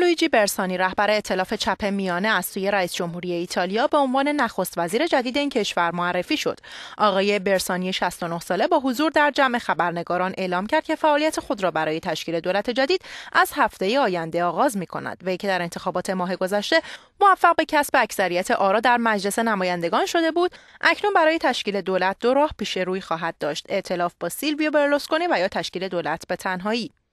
لویجی برسانی رهبر اطلاف چپ میانه از سوی رئیس جمهوری ایتالیا به عنوان نخست وزیر جدید این کشور معرفی شد. آقای برسانی 69 ساله با حضور در جمع خبرنگاران اعلام کرد که فعالیت خود را برای تشکیل دولت جدید از هفته آینده آغاز می کند. وی که در انتخابات ماه گذشته موفق به کسب اکثریت آرا در مجلس نمایندگان شده بود، اکنون برای تشکیل دولت دو راه پیش روی خواهد داشت: ائتلاف با سیلویو برلوسکونی و یا تشکیل دولت به تنهایی.